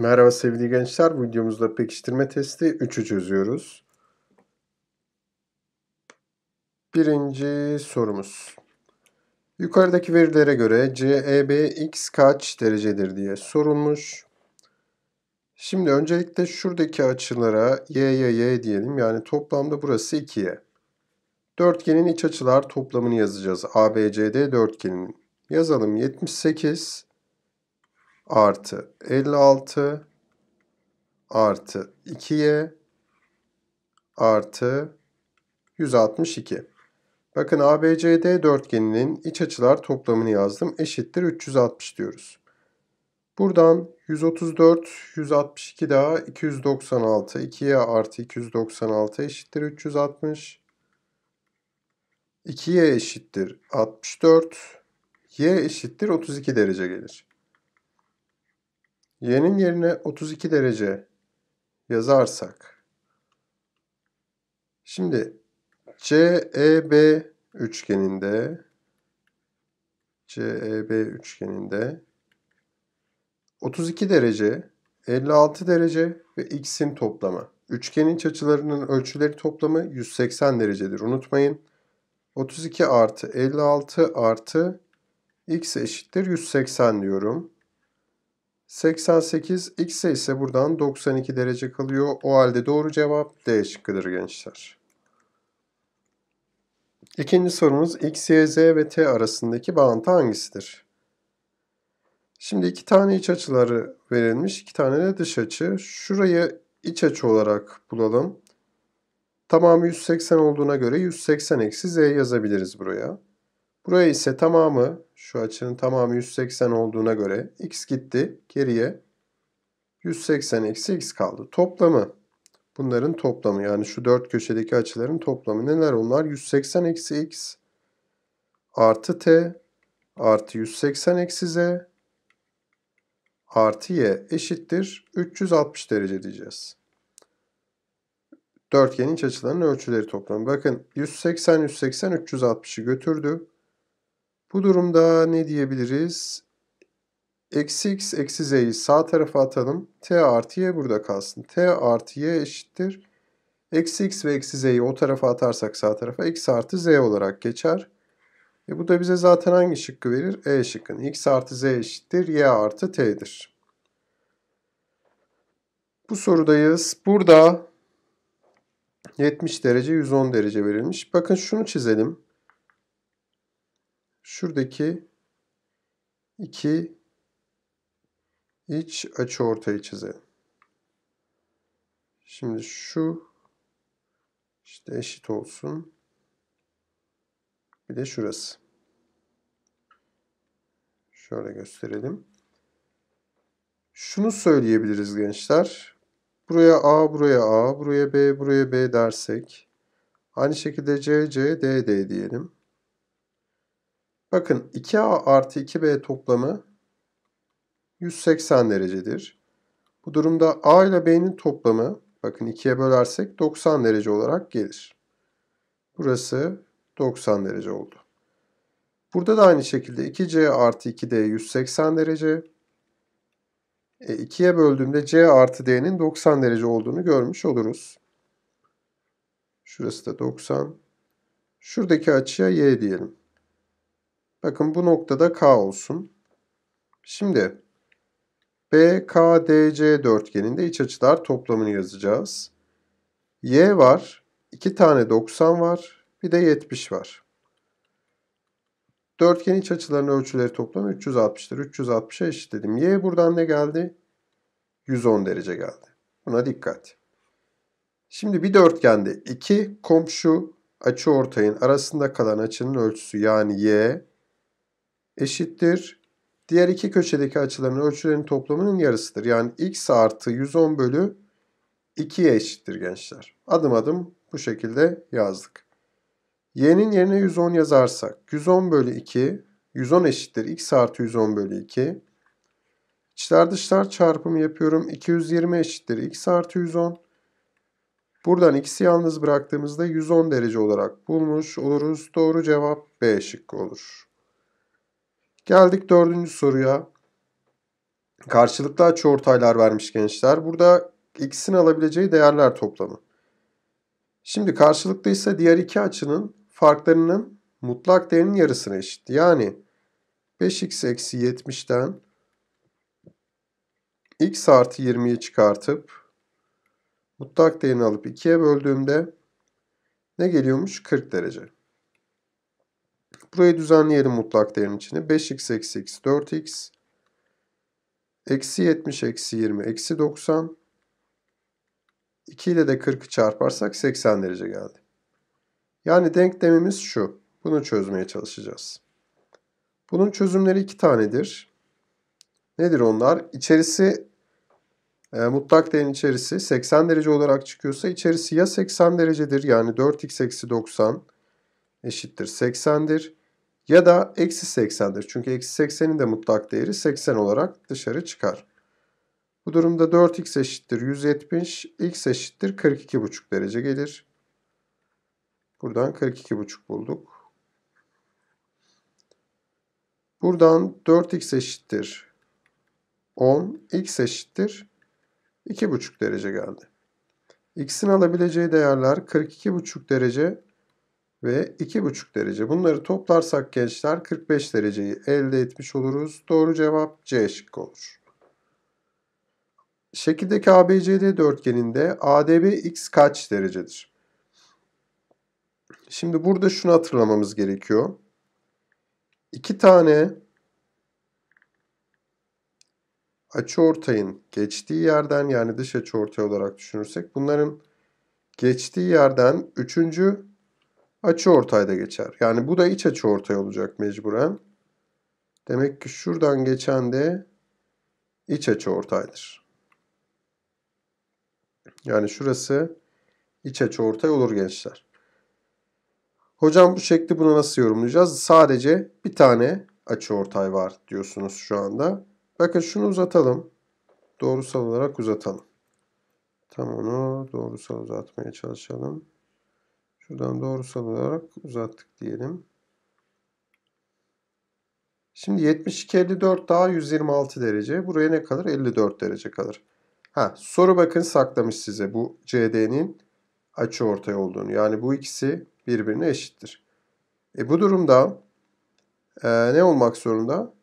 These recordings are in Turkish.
Merhaba sevgili gençler. Bu videomuzda pekiştirme testi 3'ü çözüyoruz. Birinci sorumuz. Yukarıdaki verilere göre CEBX kaç derecedir diye sorulmuş. Şimdi öncelikle şuradaki açılara y'ye y diyelim. Yani toplamda burası 2'ye. Dörtgenin iç açılar toplamını yazacağız. ABCD dörtgenin. Yazalım 78 artı 56 artı 2y artı 162. Bakın ABCD dörtgeninin iç açılar toplamını yazdım. Eşittir 360 diyoruz. Buradan 134, 162 daha 296. 2'ye artı 296 eşittir 360. 2'ye eşittir 64. Y eşittir 32 derece gelir y'nin yerine 32 derece yazarsak şimdi CEB üçgeninde CEB üçgeninde 32 derece, 56 derece ve x'in toplamı. Üçgenin iç açılarının ölçüleri toplamı 180 derecedir. Unutmayın. 32 artı 56 artı x eşittir 180 diyorum. 88 x ise buradan 92 derece kalıyor. O halde doğru cevap D şıkkıdır gençler. İkinci sorumuz x, y, z ve t arasındaki bağıntı hangisidir? Şimdi iki tane iç açıları verilmiş, iki tane de dış açı. Şurayı iç açı olarak bulalım. Tamamı 180 olduğuna göre 180 eksi z yazabiliriz buraya. Buraya ise tamamı şu açının tamamı 180 olduğuna göre x gitti geriye 180 eksi x kaldı. Toplamı bunların toplamı yani şu dört köşedeki açıların toplamı neler onlar? 180 eksi x artı t artı 180 eksi z artı y eşittir 360 derece diyeceğiz. Dörtgenin iç açılarının ölçüleri toplamı. Bakın 180, 180, 360'ı götürdü. Bu durumda ne diyebiliriz? Eksi x eksi z'yi sağ tarafa atalım. t artı y burada kalsın. t artı y eşittir. Eksi x ve eksi z'yi o tarafa atarsak sağ tarafa x artı z olarak geçer. E bu da bize zaten hangi şıkkı verir? E şıkkını. x artı z eşittir. y artı t'dir. Bu sorudayız. Burada 70 derece 110 derece verilmiş. Bakın şunu çizelim şuradaki iki iç açı ortayı çizelim. Şimdi şu işte eşit olsun. Bir de şurası. Şöyle gösterelim. Şunu söyleyebiliriz gençler. Buraya A, buraya A, buraya B, buraya B dersek. Aynı şekilde C, C, D, D diyelim. Bakın 2A artı 2B toplamı 180 derecedir. Bu durumda A ile B'nin toplamı bakın 2'ye bölersek 90 derece olarak gelir. Burası 90 derece oldu. Burada da aynı şekilde 2C artı 2D 180 derece. E, 2'ye böldüğümde C artı D'nin 90 derece olduğunu görmüş oluruz. Şurası da 90. Şuradaki açıya Y diyelim. Bakın bu noktada K olsun. Şimdi BKDC dörtgeninde iç açılar toplamını yazacağız. Y var. 2 tane 90 var. Bir de 70 var. Dörtgen iç açılarının ölçüleri toplamı 360'tır. 360'a eşitledim. Y buradan ne geldi? 110 derece geldi. Buna dikkat. Şimdi bir dörtgende iki komşu açı ortayın arasında kalan açının ölçüsü yani y eşittir. Diğer iki köşedeki açıların ölçülerinin toplamının yarısıdır. Yani x artı 110 bölü 2'ye eşittir gençler. Adım adım bu şekilde yazdık. y'nin yerine 110 yazarsak 110 bölü 2, 110 eşittir x artı 110 bölü 2. İçler dışlar çarpımı yapıyorum. 220 eşittir x artı 110. Buradan x'i yalnız bıraktığımızda 110 derece olarak bulmuş oluruz. Doğru cevap B şıkkı olur. Geldik dördüncü soruya. Karşılıklı açı açıortaylar vermiş gençler. Burada x'in alabileceği değerler toplamı. Şimdi karşılıklı ise diğer iki açının farklarının mutlak değerinin yarısına eşit. Yani 5x eksi 70'ten x artı 20'yi çıkartıp mutlak değerini alıp 2'ye böldüğümde ne geliyormuş? 40 derece. Burayı düzenleyelim mutlak değerin içine. 5x eksi x 4x. Eksi 70 eksi 20 eksi 90. 2 ile de 40'ı çarparsak 80 derece geldi. Yani denklemimiz şu. Bunu çözmeye çalışacağız. Bunun çözümleri iki tanedir. Nedir onlar? İçerisi e, mutlak değerin içerisi 80 derece olarak çıkıyorsa içerisi ya 80 derecedir yani 4x eksi 90 eşittir 80'dir ya da eksi 80'dir. Çünkü eksi 80'in de mutlak değeri 80 olarak dışarı çıkar. Bu durumda 4x eşittir 170, x eşittir 42,5 derece gelir. Buradan 42,5 bulduk. Buradan 4x eşittir 10, x eşittir 2,5 derece geldi. X'in alabileceği değerler 42,5 derece ve 2,5 derece. Bunları toplarsak gençler 45 dereceyi elde etmiş oluruz. Doğru cevap C şıkkı olur. Şekildeki ABCD dörtgeninde ADB x kaç derecedir? Şimdi burada şunu hatırlamamız gerekiyor. İki tane açıortayın geçtiği yerden yani dış açıortay olarak düşünürsek bunların geçtiği yerden üçüncü açı ortayda geçer. Yani bu da iç açı ortay olacak mecburen. Demek ki şuradan geçen de iç açı ortaydır. Yani şurası iç açı ortay olur gençler. Hocam bu şekli buna nasıl yorumlayacağız? Sadece bir tane açı ortay var diyorsunuz şu anda. Bakın şunu uzatalım. Doğrusal olarak uzatalım. Tam onu doğrusal uzatmaya çalışalım. Şuradan doğrusal olarak uzattık diyelim. Şimdi 72 54 daha 126 derece. Buraya ne kalır? 54 derece kalır. Ha, soru bakın saklamış size bu CD'nin açı ortay olduğunu. Yani bu ikisi birbirine eşittir. E bu durumda e, ne olmak zorunda?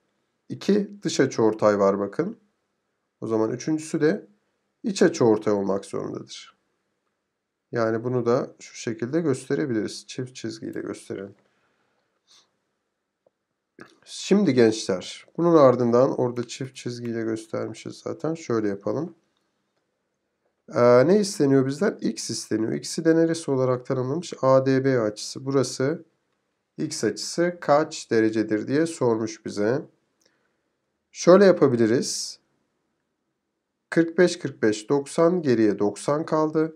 İki dış açı ortay var bakın. O zaman üçüncüsü de iç açı ortay olmak zorundadır. Yani bunu da şu şekilde gösterebiliriz. Çift çizgiyle gösterelim. Şimdi gençler, bunun ardından orada çift çizgiyle göstermişiz zaten. Şöyle yapalım. Ee, ne isteniyor bizden? X isteniyor. X'i de neresi olarak tanımlamış? ADB açısı. Burası X açısı kaç derecedir diye sormuş bize. Şöyle yapabiliriz. 45, 45, 90 geriye 90 kaldı.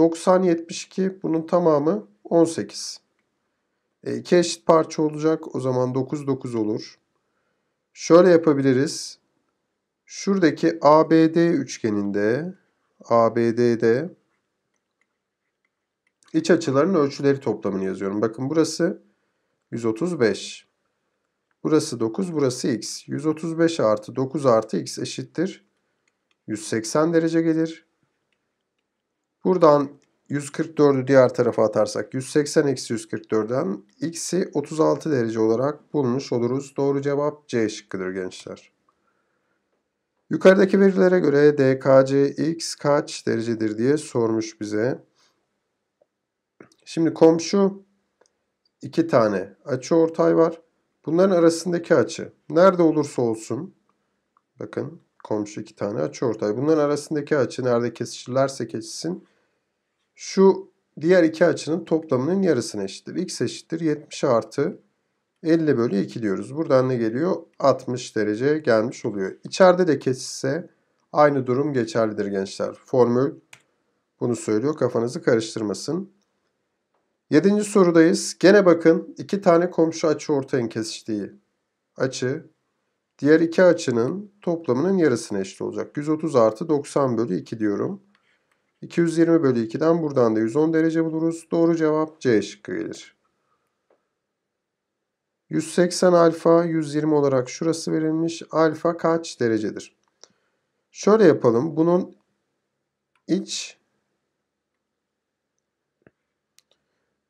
90, 72 bunun tamamı 18. E, iki eşit parça olacak. O zaman 9, 9 olur. Şöyle yapabiliriz. Şuradaki ABD üçgeninde ABD'de iç açıların ölçüleri toplamını yazıyorum. Bakın burası 135. Burası 9, burası x. 135 artı 9 artı x eşittir. 180 derece gelir. Buradan 144'ü diğer tarafa atarsak 180 eksi 144'den x'i 36 derece olarak bulmuş oluruz. Doğru cevap C şıkkıdır gençler. Yukarıdaki verilere göre DKC x kaç derecedir diye sormuş bize. Şimdi komşu iki tane açı ortay var. Bunların arasındaki açı nerede olursa olsun bakın komşu iki tane açı ortay. Bunların arasındaki açı nerede kesişirlerse kesişsin. Şu diğer iki açının toplamının yarısına eşittir. X eşittir 70 artı 50 bölü 2 diyoruz. Buradan ne geliyor? 60 derece gelmiş oluyor. İçeride de kesişse aynı durum geçerlidir gençler. Formül bunu söylüyor. Kafanızı karıştırmasın. Yedinci sorudayız. Gene bakın iki tane komşu açı ortayın kesiştiği açı Diğer iki açının toplamının yarısına eşit olacak. 130 artı 90 bölü 2 diyorum. 220 bölü 2'den buradan da 110 derece buluruz. Doğru cevap C şıkkı gelir. 180 alfa 120 olarak şurası verilmiş. Alfa kaç derecedir? Şöyle yapalım. Bunun iç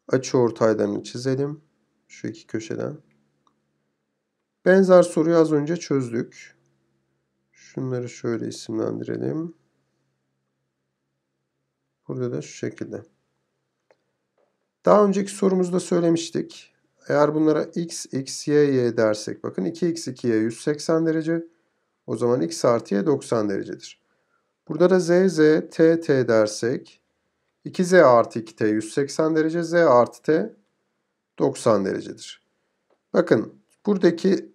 açı ortaylarını çizelim. Şu iki köşeden. Benzer soruyu az önce çözdük. Şunları şöyle isimlendirelim. Burada da şu şekilde. Daha önceki sorumuzda söylemiştik. Eğer bunlara x, x, y, y dersek bakın 2x, 2y 180 derece. O zaman x artı y 90 derecedir. Burada da z, z, t, t dersek 2z artı 2t 180 derece, z artı t 90 derecedir. Bakın buradaki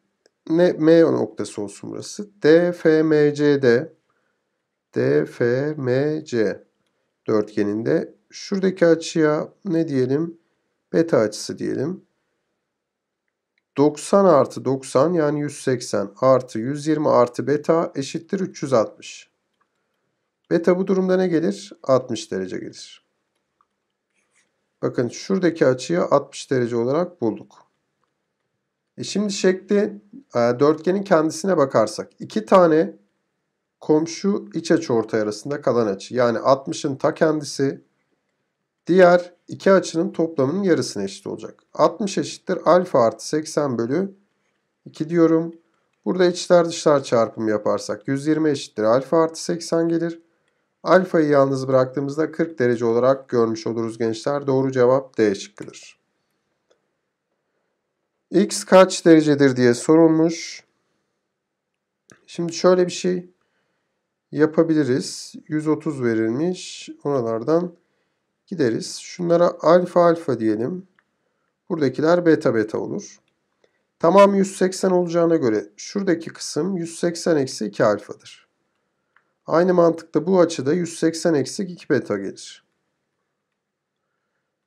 ne, M noktası olsun burası. D D F F M M C dörtgeninde şuradaki açıya ne diyelim? Beta açısı diyelim. 90 artı 90 yani 180 artı 120 artı beta eşittir 360. Beta bu durumda ne gelir? 60 derece gelir. Bakın şuradaki açıyı 60 derece olarak bulduk. E şimdi şekli e, dörtgenin kendisine bakarsak iki tane komşu iç açı ortay arasında kalan açı. Yani 60'ın ta kendisi diğer iki açının toplamının yarısına eşit olacak. 60 eşittir alfa artı 80 bölü 2 diyorum. Burada içler dışlar çarpımı yaparsak 120 eşittir alfa artı 80 gelir. Alfayı yalnız bıraktığımızda 40 derece olarak görmüş oluruz gençler. Doğru cevap D şıkkıdır x kaç derecedir diye sorulmuş. Şimdi şöyle bir şey yapabiliriz. 130 verilmiş. Oralardan gideriz. Şunlara alfa alfa diyelim. Buradakiler beta beta olur. Tamam 180 olacağına göre şuradaki kısım 180 eksi 2 alfadır. Aynı mantıkta bu açıda 180 eksi 2 beta gelir.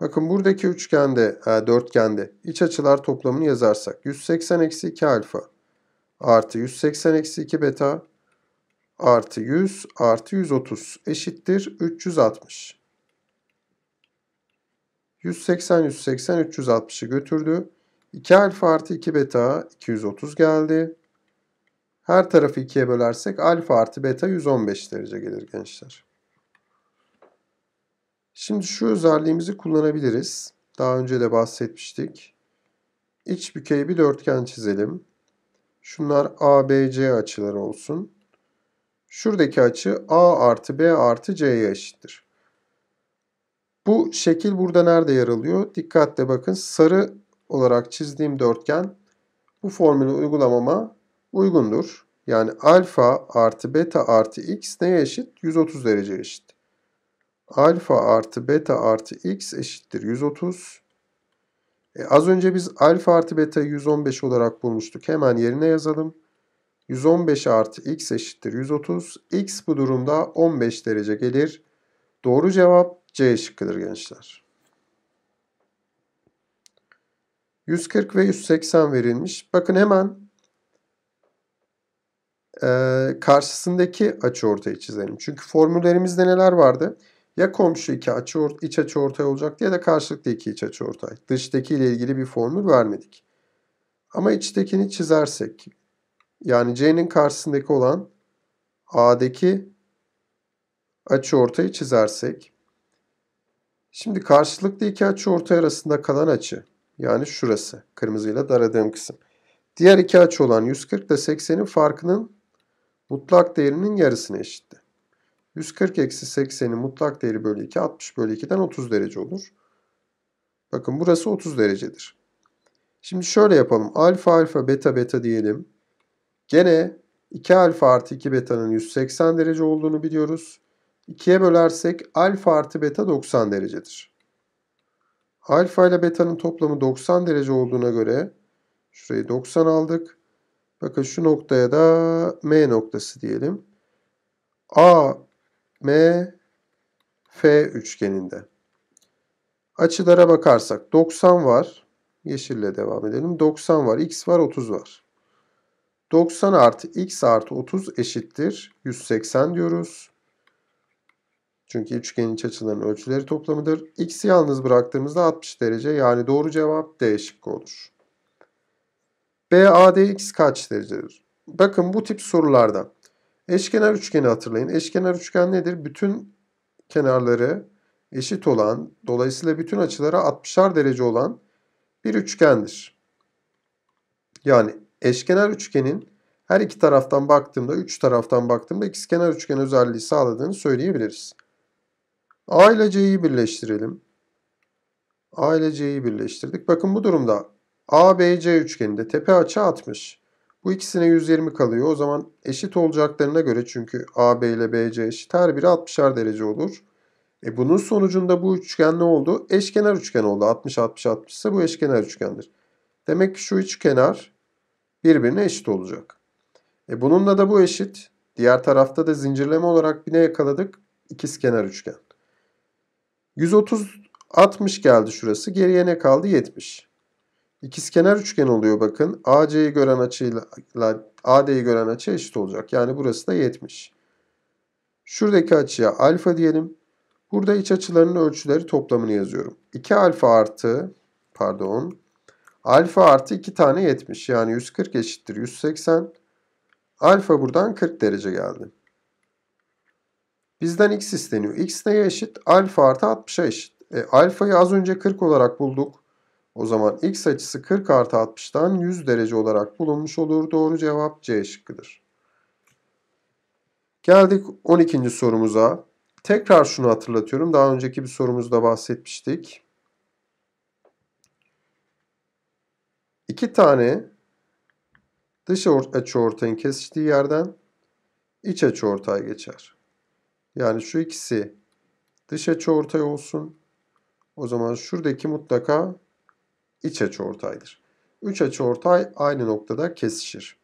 Bakın buradaki üçgende, e, dörtgende iç açılar toplamını yazarsak 180 eksi 2 alfa artı 180 eksi 2 beta artı 100 artı 130 eşittir 360. 180, 180, 360'ı götürdü. 2 alfa artı 2 beta 230 geldi. Her tarafı 2'ye bölersek alfa artı beta 115 derece gelir gençler. Şimdi şu özelliğimizi kullanabiliriz. Daha önce de bahsetmiştik. İç bükey bir dörtgen çizelim. Şunlar ABC açıları olsun. Şuradaki açı A artı B artı C'ye eşittir. Bu şekil burada nerede yer alıyor? Dikkatle bakın sarı olarak çizdiğim dörtgen bu formülü uygulamama uygundur. Yani alfa artı beta artı x neye eşit? 130 derece eşit alfa artı beta artı x eşittir 130. E, az önce biz alfa artı beta 115 olarak bulmuştuk. Hemen yerine yazalım. 115 artı x eşittir 130. x bu durumda 15 derece gelir. Doğru cevap C şıkkıdır gençler. 140 ve 180 verilmiş. Bakın hemen e, karşısındaki açı ortaya çizelim. Çünkü formüllerimizde neler vardı? 140 ya komşu iki açı iç açı ortay olacak ya da karşılıklı iki iç açı ortay. Dıştaki ile ilgili bir formül vermedik. Ama içtekini çizersek yani C'nin karşısındaki olan A'deki açı ortayı çizersek şimdi karşılıklı iki açı ortay arasında kalan açı yani şurası kırmızıyla daradığım kısım. Diğer iki açı olan 140 ile 80'in farkının mutlak değerinin yarısına eşittir. 140 eksi 80'in mutlak değeri bölü 2 60 bölü 2'den 30 derece olur. Bakın burası 30 derecedir. Şimdi şöyle yapalım. Alfa alfa beta beta diyelim. Gene 2 alfa artı 2 beta'nın 180 derece olduğunu biliyoruz. 2'ye bölersek alfa artı beta 90 derecedir. Alfa ile beta'nın toplamı 90 derece olduğuna göre şurayı 90 aldık. Bakın şu noktaya da M noktası diyelim. A M F üçgeninde. Açılara bakarsak 90 var. Yeşille devam edelim. 90 var. X var. 30 var. 90 artı X artı 30 eşittir. 180 diyoruz. Çünkü üçgenin iç açılarının ölçüleri toplamıdır. X'i yalnız bıraktığımızda 60 derece. Yani doğru cevap D şıkkı olur. BADX kaç derecedir? Bakın bu tip sorulardan Eşkenar üçgeni hatırlayın. Eşkenar üçgen nedir? Bütün kenarları eşit olan, dolayısıyla bütün açılara 60'ar derece olan bir üçgendir. Yani eşkenar üçgenin her iki taraftan baktığımda, üç taraftan baktığımda ikizkenar üçgen özelliği sağladığını söyleyebiliriz. A ile C'yi birleştirelim. A ile C'yi birleştirdik. Bakın bu durumda ABC üçgeninde tepe açı 60. Bu ikisine 120 kalıyor. O zaman eşit olacaklarına göre çünkü AB ile BC eşit her biri 60'ar derece olur. E bunun sonucunda bu üçgen ne oldu? Eşkenar üçgen oldu. 60 60 60 ise bu eşkenar üçgendir. Demek ki şu üç kenar birbirine eşit olacak. E bununla da bu eşit. Diğer tarafta da zincirleme olarak bir ne yakaladık? İkizkenar üçgen. 130 60 geldi şurası. Geriye ne kaldı? 70. İkizkenar üçgen oluyor bakın. AC'yi gören açıyla AD'yi gören açı eşit olacak. Yani burası da 70. Şuradaki açıya alfa diyelim. Burada iç açılarının ölçüleri toplamını yazıyorum. 2 alfa artı pardon alfa artı 2 tane 70 yani 140 eşittir 180. Alfa buradan 40 derece geldi. Bizden x isteniyor. x neye eşit? Alfa artı 60'a eşit. E, alfayı az önce 40 olarak bulduk. O zaman x açısı 40 artı 60'tan 100 derece olarak bulunmuş olur. Doğru cevap C şıkkıdır. Geldik 12. sorumuza. Tekrar şunu hatırlatıyorum. Daha önceki bir sorumuzda bahsetmiştik. İki tane dış açıortayın kesiştiği yerden iç açıortay geçer. Yani şu ikisi dış açıortay olsun. O zaman şuradaki mutlaka iç açıortaydır. Üç açıortay aynı noktada kesişir.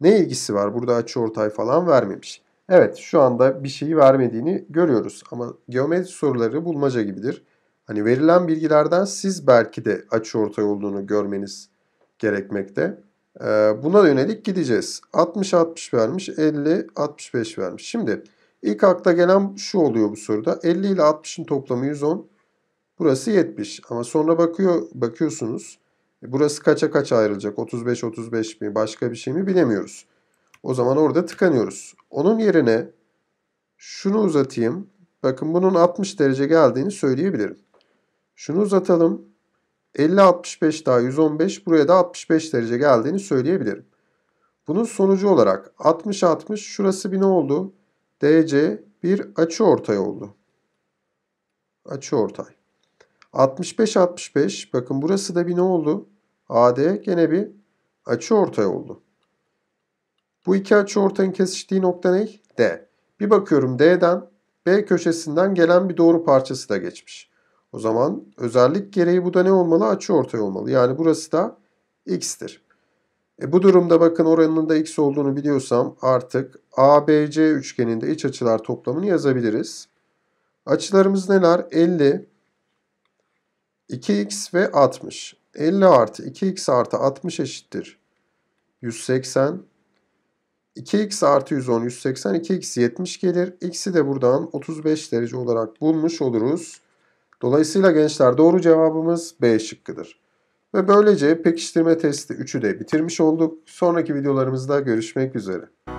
Ne ilgisi var? Burada açıortay falan vermemiş. Evet şu anda bir şeyi vermediğini görüyoruz ama geometri soruları bulmaca gibidir. Hani verilen bilgilerden siz belki de açıortay olduğunu görmeniz gerekmekte. Ee, buna yönelik gideceğiz. 60-60 vermiş, 50-65 vermiş. Şimdi ilk akla gelen şu oluyor bu soruda. 50 ile 60'ın toplamı 110. Burası 70 ama sonra bakıyor bakıyorsunuz e, burası kaça kaç ayrılacak 35 35 mi başka bir şey mi bilemiyoruz. O zaman orada tıkanıyoruz. Onun yerine şunu uzatayım. Bakın bunun 60 derece geldiğini söyleyebilirim. Şunu uzatalım. 50-65 daha 115 buraya da 65 derece geldiğini söyleyebilirim. Bunun sonucu olarak 60-60 şurası bir ne oldu? DC bir açı ortay oldu. Açı ortay. 65 65 bakın burası da bir ne oldu? AD gene bir açı ortay oldu. Bu iki açı ortanın kesiştiği nokta ne? D. Bir bakıyorum D'den B köşesinden gelen bir doğru parçası da geçmiş. O zaman özellik gereği bu da ne olmalı? Açı ortay olmalı. Yani burası da x'tir. E bu durumda bakın oranın da x olduğunu biliyorsam artık ABC üçgeninde iç açılar toplamını yazabiliriz. Açılarımız neler? 50, 2x ve 60. 50 artı 2x artı 60 eşittir. 180. 2x artı 110 180. 2x 70 gelir. X'i de buradan 35 derece olarak bulmuş oluruz. Dolayısıyla gençler doğru cevabımız B şıkkıdır. Ve böylece pekiştirme testi 3'ü de bitirmiş olduk. Sonraki videolarımızda görüşmek üzere.